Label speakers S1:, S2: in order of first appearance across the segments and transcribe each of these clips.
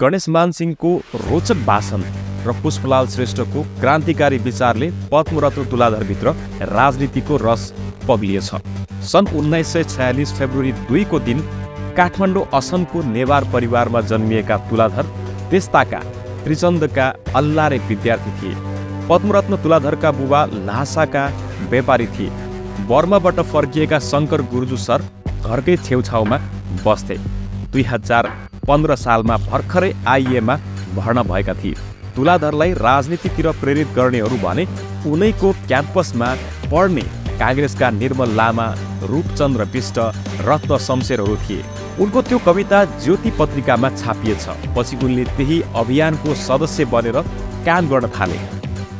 S1: गणेशमान सिंहको रोचक भाषण र पुष्पलाल श्रेष्ठको क्रान्तिकारी विचारले पद्मरत्न तुलाधरभित्र राजनीतिको रस पग्लिएछ सन् उन्नाइस सय छयालिस फेब्रुअरी दुईको दिन काठमाडौँ असमको नेवार परिवारमा जन्मिएका तुलाधर त्यस्ताका त्रिचन्दका अल्लारे विद्यार्थी थिए पद्मरत्न तुलाधरका बुबा लासाका व्यापारी थिए बर्माबाट फर्किएका शङ्कर गुरुजु सर घरकै छेउछाउमा बस्थे दुई हजार पन्ध्र सालमा भर्खरै आइएमा भर्ना भएका थिए तुलाधरलाई राजनीतितिर प्रेरित गर्नेहरू भने उनैको क्याम्पसमा पढ्ने काङ्ग्रेसका निर्मल लामा रूपचन्द्र विष्ट रत्न शमशेरहरू थिए उनको त्यो कविता ज्योति पत्रिकामा छापिएछ पछि उनले त्यही अभियानको सदस्य बनेर काम गर्न थाले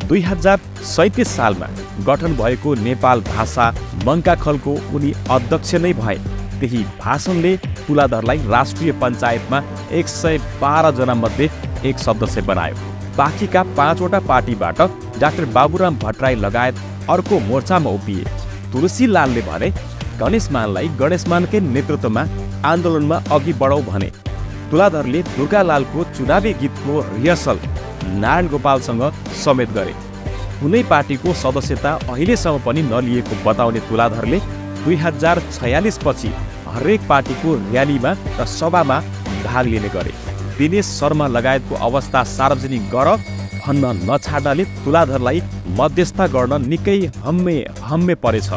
S1: दुई हजार सैतिस सालमा गठन भएको नेपाल भाषा मङ्काखलको उनी अध्यक्ष नै भए त्यही भाषणले तुलाधरलाई राष्ट्रिय पञ्चायतमा एक सय बाह्रजना मध्ये एक सदस्य बनायो बाँकीका पाँचवटा पार्टीबाट डाक्टर बाबुराम भट्टराई लगायत अर्को मोर्चामा उभिए तुलसीलालले भने गणेशमानलाई गणेशमानकै नेतृत्वमा आन्दोलनमा अघि बढाउ भने तुलाधरले दुर्गालालको चुनावी गीतको रिहर्सल नारायण गोपालसँग समेत गरे कुनै पार्टीको सदस्यता अहिलेसम्म पनि नलिएको बताउने तुलाधरले दुई हजार छयालिसपछि हरेक पार्टीको र्यालीमा र सभामा भाग लिने गरे दिनेश शर्मा लगायतको अवस्था सार्वजनिक गर भन्न नछाड्नाले तुलाधरलाई मध्यस्थता गर्न निकै हम्मे हम्मे परेछ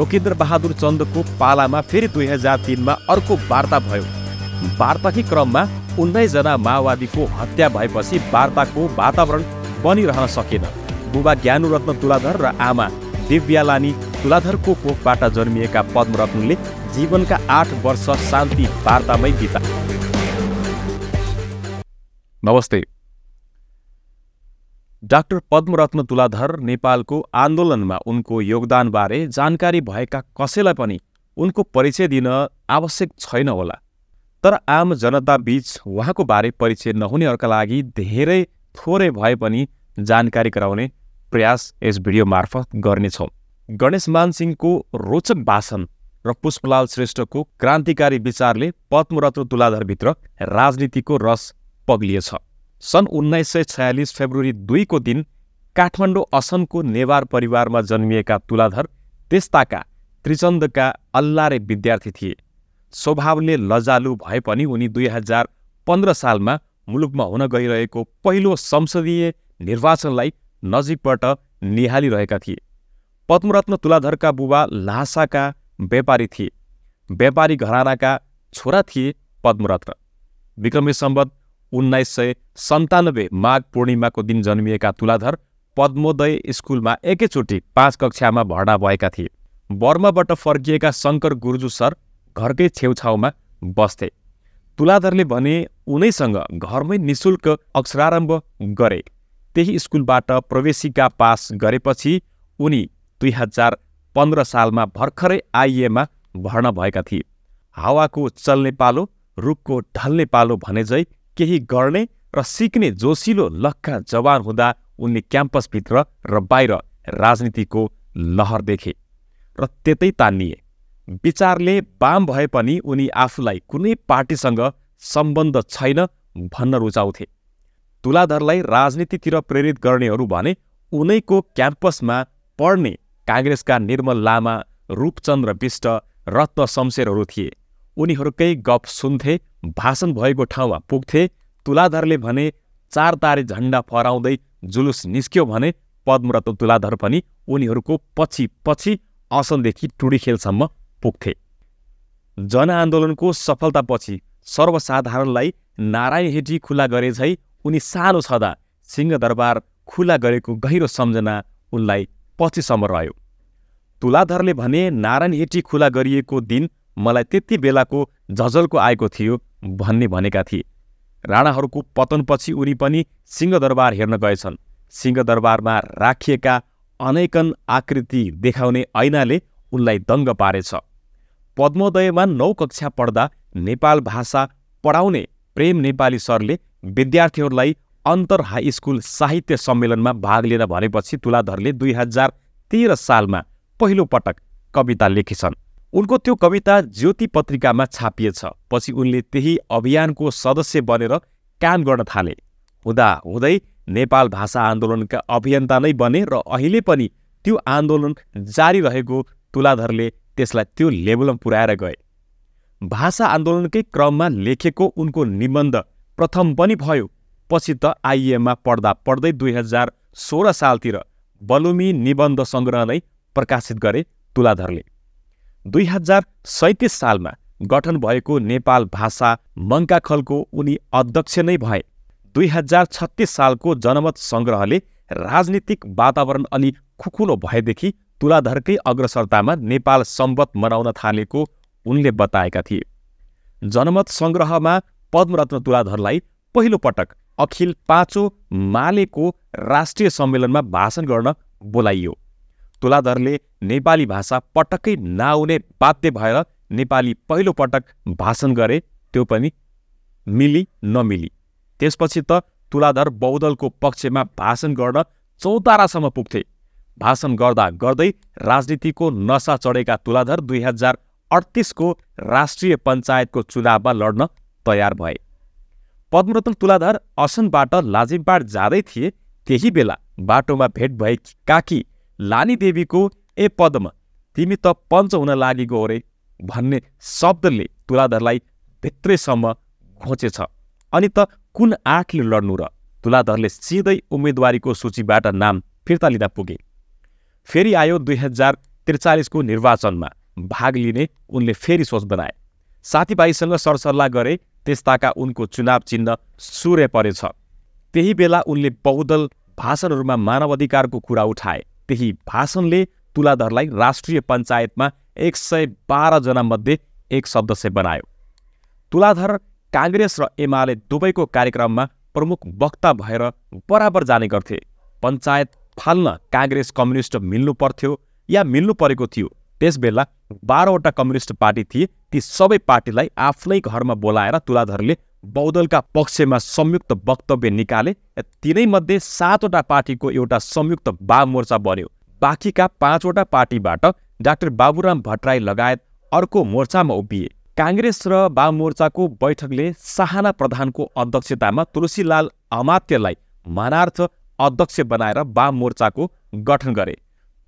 S1: लोकेन्द्र बहादुर चन्दको पालामा फेरि दुई हजार तिनमा अर्को वार्ता भयो वार्ताकै क्रममा उन्नाइसजना माओवादीको हत्या भएपछि वार्ताको वातावरण बनिरहन सकेन बुबा ज्ञानुरत्न तुलाधर र आमा दिव्यालानी तुलाधरको कोखबाट जन्मिएका पद्मरत्नले जीवनका आठ वर्ष शान्ति वार्तामै बिता नमस्ते डाक्टर पद्मरत्न तुलाधर नेपालको आन्दोलनमा उनको योगदानबारे जानकारी भएका कसैलाई पनि उनको परिचय दिन आवश्यक छैन होला तर आम जनता बीच उहाँको बारे परिचय नहुनेहरूका लागि धेरै थोरै भए पनि जानकारी गराउने प्रयास यस भिडियो मार्फत गर्नेछौँ गणेश मानसिंहको रोचक भाषण र पुष्पलाल श्रेष्ठको क्रान्तिकारी विचारले पद्मरत्न तुलाधरभित्र राजनीतिको रस पग्लिएछ सन् उन्नाइस सय छयालिस फेब्रुअरी दुईको दिन काठमाडौँ असमको नेवार परिवारमा जन्मिएका तुलाधर त्यस्ताका त्रिचन्दका अल्लारे विद्यार्थी थिए स्वभावले लजालु भए पनि उनी दुई हजार पन्ध्र सालमा मुलुकमा हुन गइरहेको पहिलो संसदीय निर्वाचनलाई नजिकबाट निहालिरहेका थिए पद्मरत्न तुलाधरका बुबा लासाका व्यापारी थिए व्यापारी घरानाका छोरा थिए पद्मरत्न विक्रमी सम्बत उन्नाइस सय सन्तानब्बे माघ पूर्णिमाको दिन जन्मिएका तुलाधर पद्मोदय स्कुलमा एकैचोटि पाँच कक्षामा भर्ना भएका थिए बर्माबाट फर्किएका शङ्कर गुरुजु सर घरकै छेउछाउमा बस्थे तुलाधरले भने उनैसँग घरमै निशुल्क अक्षरारम्भ गरे त्यही स्कुलबाट प्रवेशिका पास गरेपछि उनी दुई हजार पन्ध्र सालमा भर्खरै आइएमा भर्ना भएका थिए हावाको चल्ने पालो रुखको ढल्ने पालो भनेझै केही गर्ने र सिक्ने जोसिलो लक्का जवान हुँदा उनले क्याम्पसभित्र र बाहिर राजनीतिको लहर देखे र त्यतै तानिए विचारले वाम भए पनि उनी आफूलाई कुनै पार्टीसँग सम्बन्ध छैन भन्न रुचाउँथे तुलाधरलाई राजनीतितिर प्रेरित गर्नेहरू भने उनैको क्याम्पसमा पढ्ने काङ्ग्रेसका निर्मल लामा रूपचन्द्र विष्ट रत्न शमशेरहरू थिए उनीहरूकै गफ सुन्थे भाषण भएको ठाउँमा पुग्थे तुलाधरले भने चार तारे झन्डा फहराउँदै जुलुस निस्क्यो भने पद्मरत्न तुलाधर पनि उनीहरूको पछि पछि असनदेखि टुडीखेलसम्म पुग्थे जनआन्दोलनको सफलतापछि सर्वसाधारणलाई नारायणहेटी खुला गरेझै उनी सानो छँदा सिंहदरबार खुला गरेको गहिरो सम्झना उनलाई पछिसम्म रह्यो तुलाधरले भने नारायण नारायणहेटी खुला गरिएको दिन मलाई त्यति बेलाको झझल्को आएको थियो भन्ने भनेका थिए राणाहरूको पतनपछि उनी पनि सिंहदरबार हेर्न गएछन् सिंहदरबारमा राखिएका अनेकन आकृति देखाउने ऐनाले उनलाई दङ्ग पारेछ पद्मोदयमा नौ कक्षा पढ्दा नेपाल भाषा पढाउने प्रेम नेपाली सरले विद्यार्थीहरूलाई अन्तर हाई स्कुल साहित्य सम्मेलनमा भाग लिएर भनेपछि तुलाधरले दुई हजार तेह्र सालमा पहिलोपटक कविता लेखेछन् उनको त्यो कविता ज्योति पत्रिकामा छापिएछ पछि उनले त्यही अभियानको सदस्य बनेर काम गर्न थाले हुँदा हुँदै नेपाल भाषा आन्दोलनका अभियन्ता नै बने र अहिले पनि त्यो आन्दोलन जारी रहेको तुलाधरले त्यसलाई त्यो लेभलमा पुर्याएर गए भाषा आन्दोलनकै क्रममा लेखेको उनको निबन्ध प्रथम पनि भयो पछि त आइएममा पढ्दा पढ्दै दुई हजार सोह्र सालतिर बलुमी निबन्ध सङ्ग्रह नै प्रकाशित गरे तुलाधरले दुई हजार सैतिस सालमा गठन भएको नेपाल भाषा मङ्काखलको उनी अध्यक्ष नै भए दुई हजार छत्तिस सालको जनमत सङ्ग्रहले राजनीतिक वातावरण अलि खुकुलो भएदेखि तुलाधरकै अग्रसरतामा नेपाल सम्वत मनाउन थालेको उनले बताएका थिए जनमत सङ्ग्रहमा पद्मरत्न तुलाधरलाई पहिलोपटक अखिल पाँचौँ मालेको राष्ट्रिय सम्मेलनमा भाषण गर्न बोलाइयो तुलाधरले नेपाली भाषा पटक्कै नआउने बाध्य भएर नेपाली पहिलो पटक भाषण गरे त्यो पनि मिली नमिली त्यसपछि त तुलाधर बहुदलको पक्षमा भाषण गर्न चौतारासम्म पुग्थे भाषण गर्दा गर्दै राजनीतिको नसा चढेका तुलाधर दुई हजार अडतिसको राष्ट्रिय पञ्चायतको चुनावमा लड्न तयार भए पद्मरतन तुलाधर असनबाट लाजिमबाट जाँदै थिए त्यही बेला बाटोमा भेट भए काकी लानी देवीको ए पद्म तिमी त पञ्च हुन लागेको अरे भन्ने शब्दले तुलाधरलाई भित्रैसम्म घोचेछ अनि त कुन आठले लड्नु र तुलाधरले सिधै उम्मेदवारीको सूचीबाट नाम फिर्ता लिँदा पुगे फेरि आयो दुई हजार त्रिचालिसको निर्वाचनमा भाग लिने उनले फेरि सोच बनाए साथीभाइसँग सरसल्लाह गरे त्यस्ताका उनको चुनाव चिन्ह सूर्य परेछ त्यही बेला उनले बहुदल भाषणहरूमा मानवाधिकारको कुरा उठाए त्यही भाषणले तुलाधरलाई राष्ट्रिय पञ्चायतमा एक सय मध्ये एक सदस्य बनायो तुलाधर काङ्ग्रेस र एमाले दुवैको कार्यक्रममा प्रमुख वक्ता भएर बराबर जाने गर्थे पञ्चायत फाल्न काङ्ग्रेस कम्युनिस्ट मिल्नु पर्थ्यो या मिल्नु परेको थियो त्यसबेला बाह्रवटा कम्युनिस्ट पार्टी थिए ती सबै पार्टीलाई आफ्नै घरमा बोलाएर तुलाधरले बौद्धलका पक्षमा संयुक्त वक्तव्य निकाले तिनैमध्ये सातवटा पार्टीको एउटा संयुक्त बाम बन्यो बाँकीका पाँचवटा पार्टीबाट डाक्टर बाबुराम भट्टराई लगायत अर्को मोर्चामा उभिए काङ्ग्रेस र वाममोर्चाको बैठकले साहना प्रधानको अध्यक्षतामा तुलसीलाल अमात्यलाई मानार्थ अध्यक्ष बनाएर वाममोर्चाको गठन गरे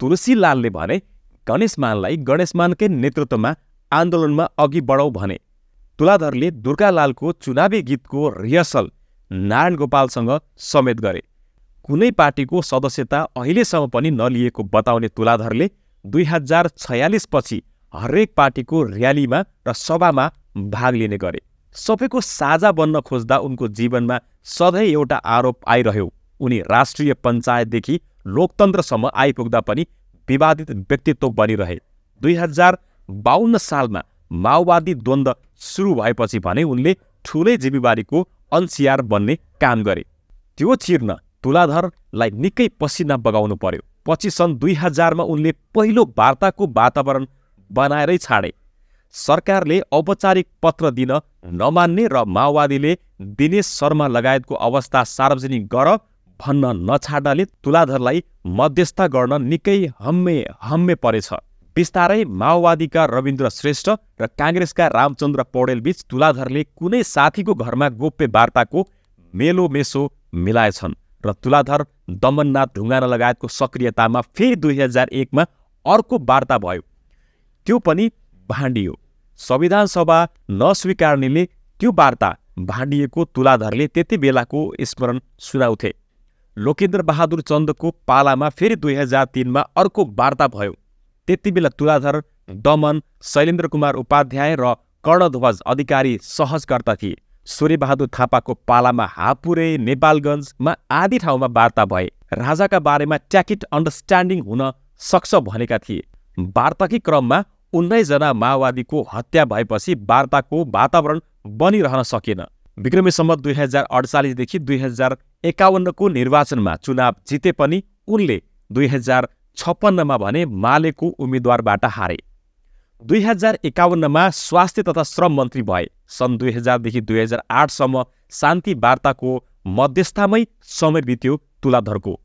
S1: तुलसीलालले भने घनिष्मानलाई गणेशमानकै नेतृत्वमा आन्दोलनमा अघि बढाउ भने तुलाधरले दुर्गालालको चुनावी गीतको रिहर्सल नारायण गोपालसँग समेत गरे कुनै पार्टीको सदस्यता अहिलेसम्म पनि नलिएको बताउने तुलाधरले दुई हजार छयालिसपछि हरेक पार्टीको र्यालीमा र सभामा भाग लिने गरे सबैको साझा बन्न खोज्दा उनको जीवनमा सधैँ एउटा आरोप आइरह्यो उनी राष्ट्रिय पञ्चायतदेखि लोकतन्त्रसम्म आइपुग्दा पनि विवादित व्यक्तित्व बनी रहे दुई हजार बावन्न सालमा माओवादी द्वन्द्व सुरु भएपछि भने उनले ठुलै जिम्मेवारीको अन्सिआर बन्ने काम गरे त्यो छिर्न तुलाधरलाई निकै पसिना बगाउनु पर्यो पछि सन् दुई हजारमा उनले पहिलो वार्ताको वातावरण बनाएरै छाडे सरकारले औपचारिक पत्र दिन नमान्ने र माओवादीले दिनेश शर्मा लगायतको अवस्था सार्वजनिक गर भन्न नछाड्नाले तुलाधरलाई मध्यस्थ गर्न निकै हम्मे हम्मे परेछ बिस्तारै माओवादीका रविन्द्र श्रेष्ठ र काङ्ग्रेसका रामचन्द्र पौडेलबीच तुलाधरले कुनै साथीको घरमा गोप्य वार्ताको मेलोमेसो मिलाएछन् र तुलाधर दमननाथ ढुङ्गाना लगायतको सक्रियतामा फेरि दुई हजार एकमा अर्को वार्ता भयो त्यो पनि भाँडियो संविधानसभा नस्वीकार्नेले त्यो वार्ता भाँडिएको तुलाधरले त्यति बेलाको स्मरण सुनाउँथे लोकेन्द्र बहादुर चंद को पाला में फेरि दुई हजार तीन में अर्क वार्ता भो त्यति बेला तुलाधर दमन शैलेन्द्र कुमार उपाध्याय र अधिकारी सहजकर्ता थिए सूर्यबहादुर पाला में हापुरे नेपालगञ्जमा आदि ठाउँमा वार्ता भए राजाका बारेमा ट्याकिट अन्डरस्ट्यान्डिङ हुन सक्छ भनेका थिए वार्ताकी क्रममा उन्नाइसजना माओवादीको हत्या वार्ता को वातावरण बनी बनिरहन सकेन विक्रमेसम्म दुई हजार अडचालिसदेखि दुई हजार एकाउन्नको निर्वाचनमा चुनाव जिते पनि उनले दुई हजार छप्पन्नमा भने मालेको उम्मेद्वारबाट हारे दुई हजार एकवन्न में स्वास्थ्य तथा श्रम मंत्री भए सन् दुई हजारदेखि दुई हजार शांति वार्ता को मध्यस्थामै समय तुलाधर को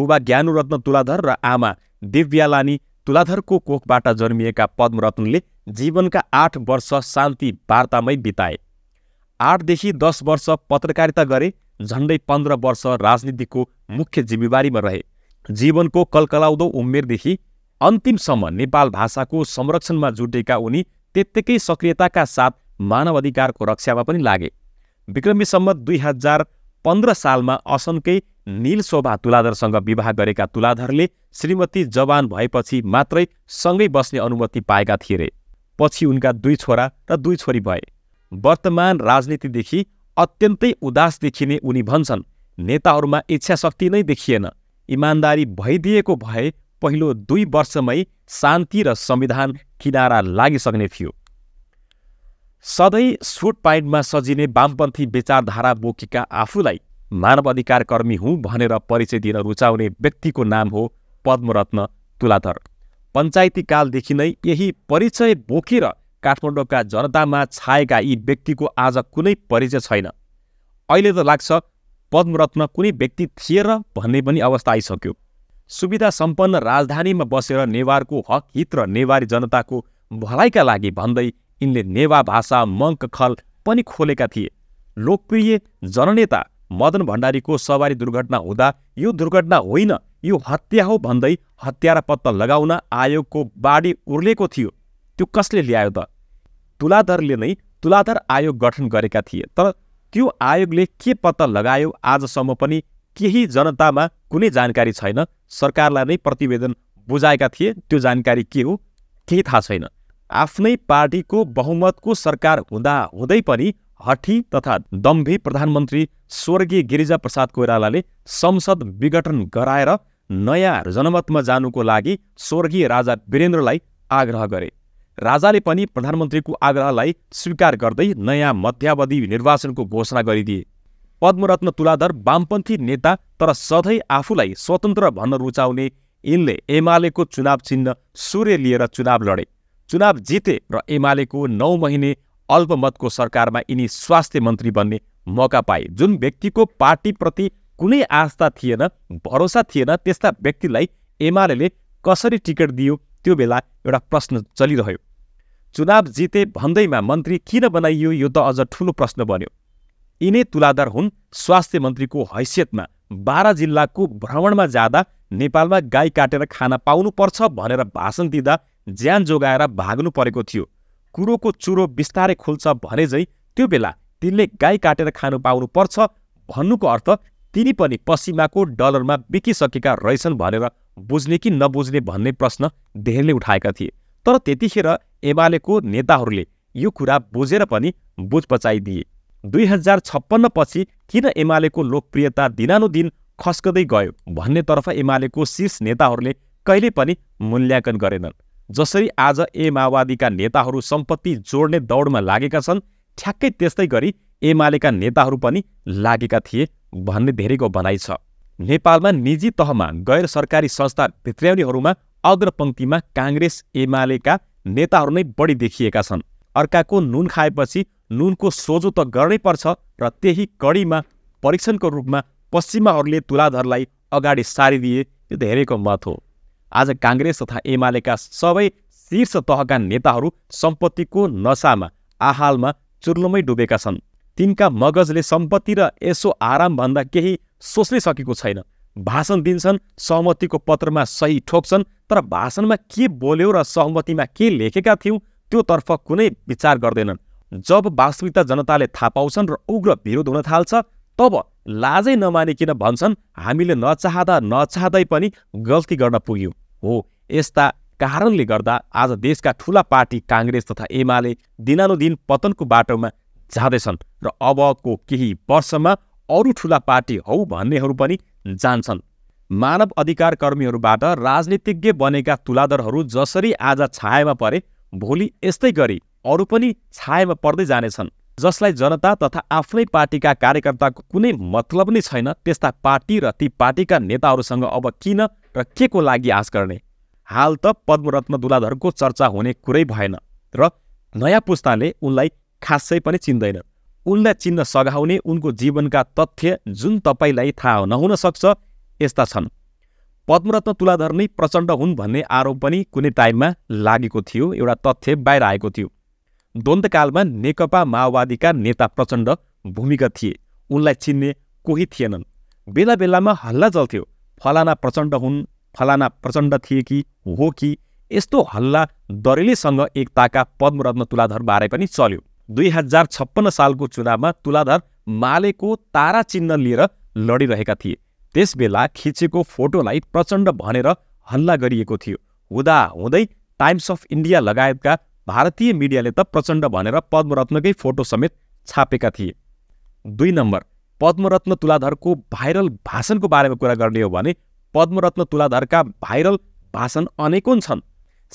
S1: बुबा ज्ञानुरत्न तुलाधर र आमा दिव्यालानी तुलाधरको पद्मरत्न ने जीवन का आठ वर्ष शांति वार्तामै बिताए आठदि दस वर्ष पत्रकारिता गरे झन्डै पन्ध्र वर्ष को मुख्य जिम्मेवारी में रहे जीवन को कलकलाउदो कलकलाउँदो अंतिम अन्तिमसम्म नेपाल भाषाको संरक्षणमा जुटेका उनी त्यत्तिकै का साथ मानव को रक्षा में लगे विक्रमी सम्मत दुई हजार पन्ध्र सालमा असमकै निल शोभा तुलाधरसंग विवाह गरेका तुलाधरले श्रीमती जवान भेजी मत्र सँगै बस्ने अनुमति पाया थे रे पछि उनका दुई छोरा रुई छोरी भए वर्तमान राजनीतिदेखि अत्यन्तै उदास देखिने उनी भन्छन् नेताहरूमा इच्छाशक्ति नै देखिएन इमान्दारी भइदिएको भए पहिलो दुई वर्षमै शान्ति र संविधान किनारा लागिसक्ने थियो सधैँ सुट पाइन्टमा सजिने वामपन्थी विचारधारा बोकेका आफूलाई मानव अधिकार कर्मी हुँ भनेर परिचय दिन रुचाउने व्यक्तिको नाम हो पद्मरत्न तुलाधर पञ्चायती कालदेखि नै यही परिचय बोकेर काठमाडौँका जनतामा छाएका यी व्यक्तिको आज कुनै परिचय छैन अहिले त लाग्छ पद्मरत्न कुनै व्यक्ति थे र भन्ने पनि अवस्था आइसक्यो सुविधा सम्पन्न राजधानीमा बसेर नेवारको हक हित र नेवारी जनताको भलाइका लागि भन्दै यिनले नेवा भाषा मङ्कखल पनि खोलेका थिए लोकप्रिय जननेता मदन भंडारी को सवारी दुर्घटना होता यो दुर्घटना होना यो हत्या हो भन्दै हत्यारा पत्ता आयोग को बाढी उर्लेको थियो त्यो कसले ल्यायो त तुलाधरले नै तुलाधर आयोग गठन गरेका थिए तर त्यो आयोगले के पत्ता लगायो आजसम्म पनि केही जनतामा कुनै जानकारी छैन सरकारलाई नै प्रतिवेदन बुझाएका थिए त्यो जानकारी के हो केही थाहा छैन आफ्नै पार्टीको बहुमतको सरकार हुँदा हुँदै पनि हठी तथा दम्भी प्रधानमन्त्री स्वर्गीय गिरिजाप्रसाद कोइरालाले संसद विघटन गराएर नयाँ जनमतमा जानुको लागि स्वर्गीय राजा वीरेन्द्रलाई आग्रह गरे राजाले पनि प्रधानमन्त्रीको आग्रहलाई स्वीकार गर्दै नयाँ मध्यावधि निर्वाचनको घोषणा गरिदिए पद्मरत्न तुलाधर वामपन्थी नेता तर सधैँ आफूलाई स्वतन्त्र भन्न रुचाउने यिनले एमालेको चुनाव चिन्ह सूर्य लिएर चुनाव लडे चुनाव जिते र एमालेको नौ महिने अल्पमतको सरकारमा यिनी स्वास्थ्य मन्त्री बन्ने मौका पाए जुन व्यक्तिको पार्टीप्रति कुनै आस्था थिएन भरोसा थिएन त्यस्ता व्यक्तिलाई एमाले कसरी टिकट दियो त्यो बेला एउटा प्रश्न चलिरह्यो चुनाव जिते भन्दैमा मन्त्री किन बनाइयो यो त अझ ठूलो प्रश्न बन्यो यिनै तुलाधार हुन् स्वास्थ्य मन्त्रीको हैसियतमा बाह्र जिल्लाको भ्रमणमा जाँदा नेपालमा गाई काटेर खान पाउनुपर्छ भनेर भाषण दिँदा ज्यान जोगाएर भाग्नु परेको थियो कुरोको चुरो बिस्तारै खुल्छ भने झै त्यो बेला तिनले गाई काटेर खानु पाउनुपर्छ भन्नुको अर्थ तिनी पनि पश्चिमाको डलरमा बिकिसकेका रहेछन् भनेर बुझ्ने कि नबुझ्ने भन्ने प्रश्न धेरैले उठाएका थिए तर त्यतिखेर एमालेको नेताहरूले यो कुरा बुझेर पनि बुझ पचाइदिए दुई हजार छप्पन्नपछि किन एमालेको लोकप्रियता दिनानुदिन खस्कदै गयो भन्नेतर्फ एमालेको शीर्ष नेताहरूले कहिले पनि मूल्याङ्कन गरेनन् जसरी आज ए माओवादीका नेताहरू सम्पत्ति जोड्ने दौडमा लागेका छन् ठ्याक्कै त्यस्तै गरी एमालेका नेताहरू पनि लागेका थिए भन्ने धेरैको भनाइ छ नेपालमा निजी तहमा गैर सरकारी संस्था भित्र्याउनेहरूमा अग्रपङ्क्तिमा काङ्ग्रेस एमालेका नेताहरू नै बढी देखिएका छन् अर्काको नुन खाएपछि नुनको सोझो त गर्नै पर्छ र त्यही कडीमा परीक्षणको रूपमा पश्चिमाहरूले तुलाधरलाई अगाडि सारिदिए यो धेरैको मत हो आज काङ्ग्रेस तथा एमालेका सबै शीर्ष तहका नेताहरू सम्पत्तिको नसामा आहालमा चुर्लोमै डुबेका छन् तिनका मगजले सम्पत्ति र यसो आरामभन्दा केही सोच्नै सकेको छैन भाषण दिन्छन् सहमतिको पत्रमा सही ठोक्छन् तर भाषणमा के बोल्यो र सहमतिमा के लेखेका थियौँ त्योतर्फ कुनै विचार गर्दैनन् जब वास्तविकता जनताले थाहा पाउँछन् र उग्र विरोध हुन थाल्छ तब लाजै नमानिकन भन्छन् हामीले नचाहँदा नचाहँदै पनि गल्ती गर्न पुग्यौँ हो यस्ता कारणले गर्दा आज देशका ठुला पार्टी काङ्ग्रेस तथा एमाले दिनानुदिन पतनको बाटोमा जाँदैछन् र अबको केही वर्षमा अरू ठुला पार्टी हौ भन्नेहरू पनि जान्छन् मानव अधिकार कर्मीहरूबाट राजनीतिज्ञ बनेका तुलादरहरू जसरी आज छायामा परे भोलि यस्तै गरी अरू पनि छायामा पर्दै जानेछन् जसलाई जनता तथा आफ्नै पार्टीका कार्यकर्ताको कुनै मतलब नै छैन त्यस्ता पार्टी र ती पार्टीका नेताहरूसँग अब किन र के को लागि आश गर्ने हाल त पद्मरत्न दुलाधरको चर्चा हुने कुरै भएन र नयाँ पुस्ताले उनलाई खासै पनि चिन्दैनन् उनलाई चिन्न सघाउने उनको जीवनका तथ्य जुन तपाईँलाई थाहा नहुन सक्छ यस्ता छन् पद्मरत्न तुलाधर नै प्रचण्ड हुन् भन्ने आरोप पनि कुनै टाइममा लागेको थियो एउटा तथ्य बाहिर आएको थियो द्वन्द्वकालमा नेकपा माओवादीका नेता प्रचण्ड भूमिगत थिए उनलाई चिन्ने कोही थिएनन् बेला बेलामा हल्ला चल्थ्यो फलाना प्रचण्ड हुन् फलाना प्रचण्ड थिए कि हो कि यस्तो हल्ला दरेलीसँग एकताका पद्मरत्न तुलाधरबारे पनि चल्यो दुई हजार छप्पन्न सालको चुनावमा तुलाधर मालेको तारा चिन्ह लिएर लडिरहेका थिए त्यसबेला खिचेको फोटोलाई प्रचण्ड भनेर हल्ला गरिएको थियो हुँदा हुँदै टाइम्स अफ इन्डिया लगायतका भारतीय मिडियाले त प्रचण्ड भनेर पद्मरत्नकै फोटो समेत छापेका थिए दुई नम्बर पद्मरत्न तुलाधरको भाइरल भाषणको बारेमा कुरा गर्ने हो भने पद्मरत्न तुलाधरका भाइरल भाषण अनेकौँ छन्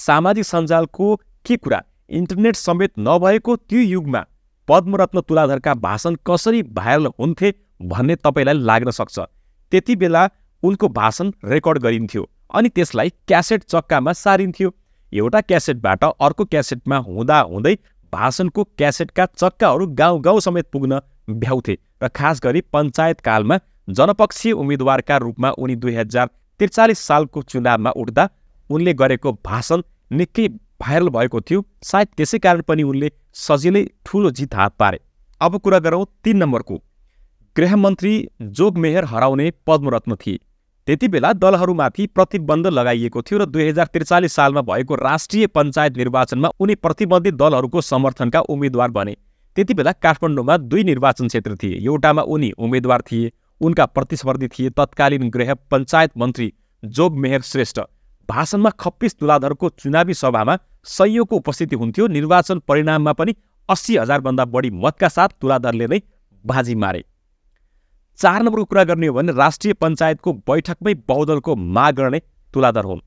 S1: सामाजिक सञ्जालको के कुरा इंटरनेट समेत नभएको युग युगमा पद्मरत्न का भाषण कसरी भाइरल हुन्थे भन्ने तपाईँलाई बेला उनको भाषण रेकर्ड गरिन्थ्यो अनि त्यसलाई क्यासेट चक्कामा सारिन्थ्यो एउटा क्यासेटबाट अर्को क्यासेटमा भाषण को कैसेट का चक्का गांव गांव समेत पुग्न पंचायत काल में जनपक्षी उम्मीदवार का रूप में उनी दुई हजार तिरचालीस साल सालको चुनाव में उठा गरेको भाषण निकै भाइरल भएको थियो सायद त्यसै कारण पनि उनले सजिलै ठुलो जित हात पारे अब कुरा गरौँ तिन नम्बरको गृहमन्त्री जोगमेहर हराउने पद्मरत्न थिए त्यति बेला दलहरूमाथि प्रतिबन्ध लगाइएको थियो र दुई हजार त्रिचालिस सालमा भएको राष्ट्रिय पञ्चायत निर्वाचनमा उनी प्रतिबन्धित दलहरूको समर्थनका उम्मेद्वार बने त्यति बेला काठमाडौँमा दुई निर्वाचन क्षेत्र थिए एउटामा उनी उम्मेद्वार थिए उनका प्रतिस्पर्धी थिए तत्कालीन गृह पञ्चायत मन्त्री जोगमेहर श्रेष्ठ भाषण में खप्पीस खप्पिस को चुनावी सभा में सभामा को उपस्थिति हुन्थ्यो निर्वाचन परिणाम में अस्सी हजार भाग बड़ी मत का साथ ने नै बाजी मारे चार नम्बरको कुरा गर्ने हो भने राष्ट्रिय पञ्चायतको बैठकमै बहुदलको माग गर्ने तुलाधर हुन्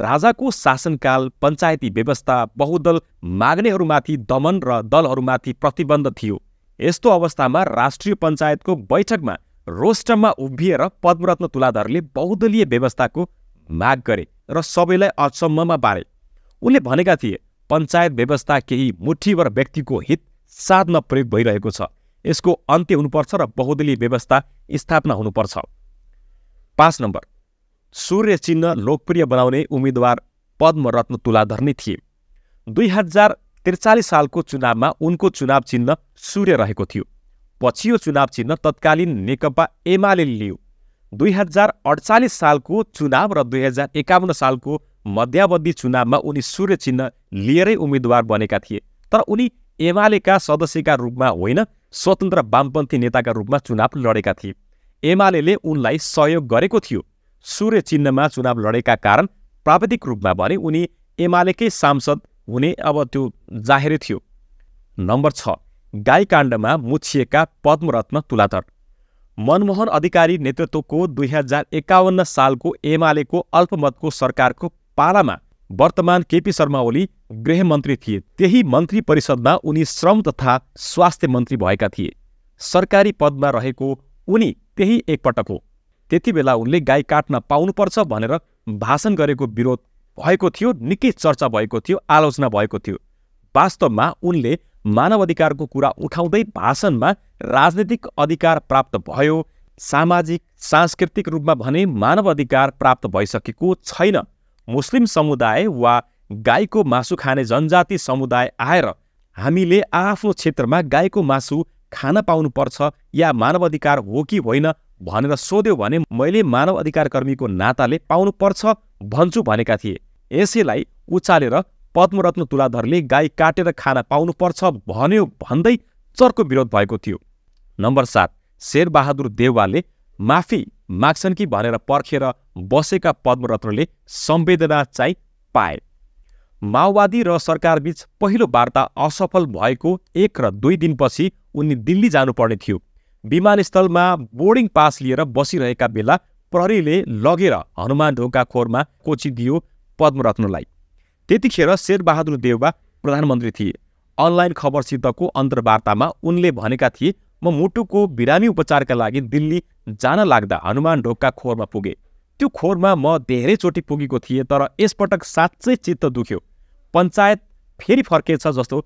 S1: राजाको शासनकाल पंचायती व्यवस्था बहुदल माग्नेहरूमाथि दमन र दलहरूमाथि प्रतिबन्ध थियो पंचायत को बैठक में रोस्टम रोस्टममा उभिएर पद्मरत्न तुलाधरले बहुदलीय को माग करे र सबैलाई अचम्ममा पारे उनले भनेका थिए पञ्चायत व्यवस्था केही मुठीभर व्यक्तिको हित साधन प्रयोग भइरहेको छ यसको अन्त्य हुनुपर्छ र बहुदलीय व्यवस्था स्थापना हुनुपर्छ पाँच नम्बर सूर्य चिन्ह लोकप्रिय बनाउने उम्मेद्वार पद्मरत्न तुलाधर नै थिए दुई हजार त्रिचालिस सालको चुनावमा उनको चुनाव चिन्ह सूर्य रहेको थियो पछि यो चुनाव चिन्ह तत्कालीन नेकपा एमाले लियो दुई हजार अडचालिस सालको चुनाव र दुई हजार एकाउन्न सालको मध्यावधि चुनावमा उनी सूर्य चिन्ह लिएरै उम्मेद्वार बनेका थिए तर उनी एमालेका सदस्यका रूपमा होइन स्वतन्त्र वामपन्थी नेताका रूपमा चुनाव लडेका थिए एमाले उनलाई सहयोग गरेको थियो सूर्य चिन्हमा चुनाव लडेका कारण प्राविधिक रूपमा भने उनी एमालेकै सांसद हुने अब त्यो जाहेरै थियो नम्बर छ गाईकाण्डमा मुछिएका पद्मरत्न तुलाधर मनमोहन अधिकारी नेतृत्वको दुई हजार एकाउन्न सालको एमालेको अल्पमतको सरकारको पालामा वर्तमान केपी शर्मा ओली गृहमन्त्री थिए त्यही मन्त्री परिषदमा उनी श्रम तथा स्वास्थ्य मन्त्री भएका थिए सरकारी पदमा रहेको उनी त्यही एकपटक हो त्यति बेला उनले गाई काट्न पाउनुपर्छ भनेर भाषण गरेको विरोध भएको थियो निकै चर्चा भएको थियो आलोचना भएको थियो वास्तवमा उनले मानव अधिकारको कुरा उठाउँदै भाषणमा राजनीतिक अधिकार प्राप्त भयो सामाजिक सांस्कृतिक रूपमा भने मानव अधिकार प्राप्त भइसकेको छैन मुस्लिम समुदाय वा गाईको मासु खाने जनजाति समुदाय आएर हामीले आफ्नो क्षेत्रमा गाईको मासु खान पाउनुपर्छ या मानव अधिकार हो कि होइन भनेर सोध्यो भने मैले मानव अधिकार कर्मीको नाताले पाउनुपर्छ भन्छु भनेका थिए यसैलाई उचालेर पद्मरत्न तुलाधरले गाई काटेर खान पाउनुपर्छ भन्यो भन्दै चर्को विरोध भएको थियो नम्बर सात शेरबहादुर देवालले माफी माग्छन् कि भनेर पर्खेर बसेका पद्मरत्नले संवेदना चाहिँ पाए माओवादी र सरकारबीच पहिलो वार्ता असफल भएको एक र दुई दिनपछि उनी दिल्ली जानुपर्ने थियो विमानस्थलमा बोर्डिङ पास लिएर बसिरहेका बेला प्रहरीले लगेर हनुमान ढोका खोरमा कोचिदियो पद्मरत्नलाई त्यतिखेर शेरबहादुर देउवा प्रधानमन्त्री थिए अनलाइन खबरसितको अन्तर्वार्तामा उनले भनेका थिए म मुटुको बिरामी उपचारका लागि दिल्ली जान लाग्दा हनुमान ढोकका खोरमा पुगेँ त्यो खोरमा म धेरैचोटि पुगेको थिएँ तर यसपटक साँच्चै चित्त दुख्यो पञ्चायत फेरि फर्केछ जस्तो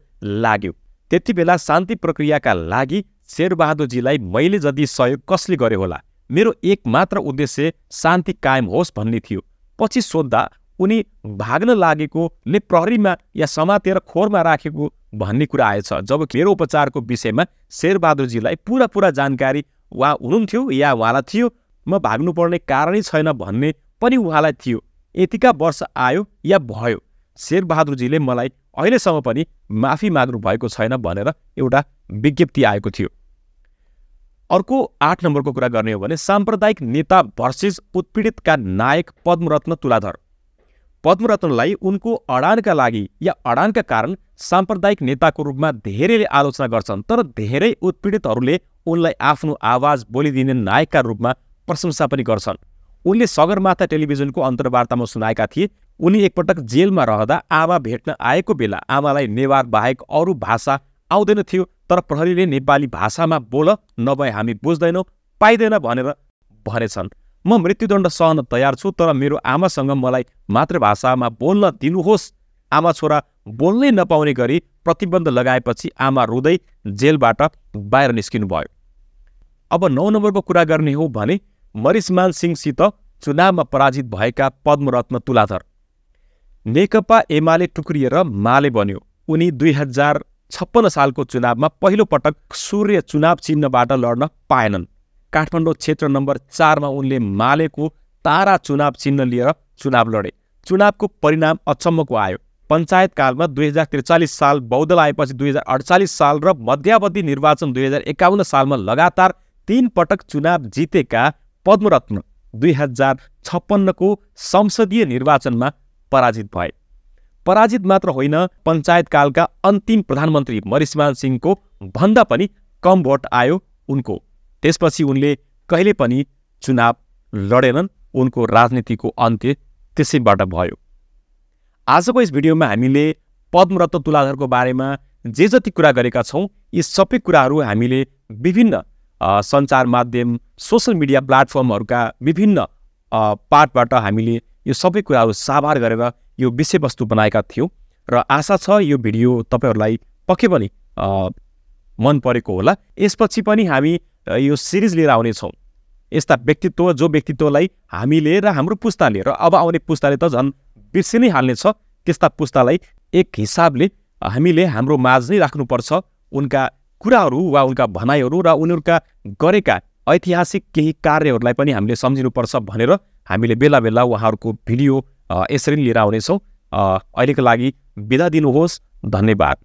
S1: लाग्यो त्यति बेला शान्ति प्रक्रियाका लागि शेरबहादुरजीलाई मैले जति सहयोग कसले गरे होला मेरो एकमात्र उद्देश्य शान्ति कायम होस् भन्ने थियो पछि सोद्धा उनी भाग्न लागेकोले प्रहरीमा या समातेर खोरमा राखेको भन्ने कुरा आएछ जब मेरो उपचारको विषयमा शेरबहादुरजीलाई पुरा पुरा जानकारी उहाँ हुनुहुन्थ्यो या उहाँलाई थियो म भाग्नुपर्ने कारणै छैन भन्ने पनि उहाँलाई थियो यतिका वर्ष आयो या भयो शेरबहादुरजीले मलाई अहिलेसम्म पनि माफी माग्नु भएको छैन भनेर एउटा विज्ञप्ति आएको थियो अर्को आठ नम्बरको कुरा गर्ने हो भने साम्प्रदायिक नेता भर्सेस उत्पीडितका नायक पद्मरत्न तुलाधर पद्मरत्न उनको अडानका लागि या अड़ान का कारण साम्प्रदायिक नेताको रूपमा धेरैले आलोचना गर्छन् तर धेरै उत्पीडितहरूले उनलाई आफ्नो आवाज बोलिदिने नायकका रूपमा प्रशंसा पनि गर्छन् उनले को अंतर्वाता में सुनाया थे उन्नी एकपटक जेल में रहँदा आमा भेटना आएको बेला आमाला नेवार बाहेक अरुण भाषा आउँदैन थियो तर प्रहरीले भाषा में बोल नभए हामी बुझ्दैनौँ पाइँदैन भनेर भनेछन् म मृत्युदण्ड सहन तयार छु तर मेरो आमासँग मलाई मातृभाषामा बोल्न दिनुहोस् आमा छोरा बोल्नै नपाउने गरी प्रतिबन्ध लगाएपछि आमा रुँदै जेलबाट बाहिर निस्किनु भयो अब नौ नम्बरको कुरा गर्ने हो भने मरिसमान सिंहसित चुनावमा पराजित भएका पद्मरत्न तुलाधर नेकपा एमाले टुक्रिएर माले बन्यो उनी दुई हजार छप्पन्न सालको चुनावमा पहिलोपटक सूर्य चुनाव चिन्हबाट लड्न पाएनन् काठमाडौँ क्षेत्र नम्बर चारमा उनले मालेको तारा चुनाव चिन्ह लिएर चुनाव लडे चुनावको परिणाम अचम्मको आयो पञ्चायतकालमा दुई हजार त्रिचालिस साल बौद्धल आएपछि दुई हजार अडचालिस साल र मध्यावधि निर्वाचन दुई हजार एकाउन्न सालमा लगातार तीन पटक चुनाव जितेका पद्मरत्न दुई हजार छप्पन्नको संसदीय निर्वाचनमा पराजित भए पराजित मात्र होइन पञ्चायतकालका अन्तिम प्रधानमन्त्री मरिसमान सिंहको भन्दा पनि कम भोट आयो उनको त्यसपछि उनले कहिले पनि चुनाव लडेनन् उनको राजनीतिको अन्त्य त्यसैबाट भयो आजको यस भिडियोमा हामीले पद्मरत्न तुलाधरको बारेमा जे जति कुरा गरेका छौँ यी सबै कुराहरू हामीले विभिन्न सञ्चार माध्यम सोसल मिडिया प्लेटफर्महरूका विभिन्न पार्टबाट हामीले यो सबै कुराहरू साभार गरेर यो विषयवस्तु बनाएका थियौँ र आशा छ यो भिडियो तपाईँहरूलाई पक्कै पनि मन परेको होला यसपछि पनि हामी यो सिरिज लिएर आउनेछौँ यस्ता व्यक्तित्व जो व्यक्तित्वलाई हामीले र हाम्रो पुस्ताले र अब आउने पुस्ताले त झन् बिर्सि नै हाल्नेछ त्यस्ता पुस्तालाई एक हिसाबले हामीले हाम्रो माझ नै राख्नुपर्छ उनका कुराहरू वा उनका भनाइहरू र उनीहरूका गरेका ऐतिहासिक केही कार्यहरूलाई पनि हामीले सम्झिनुपर्छ भनेर हामीले बेला बेला उहाँहरूको भिडियो यसरी लिएर आउनेछौँ अहिलेको लागि बिदा दिनुहोस् धन्यवाद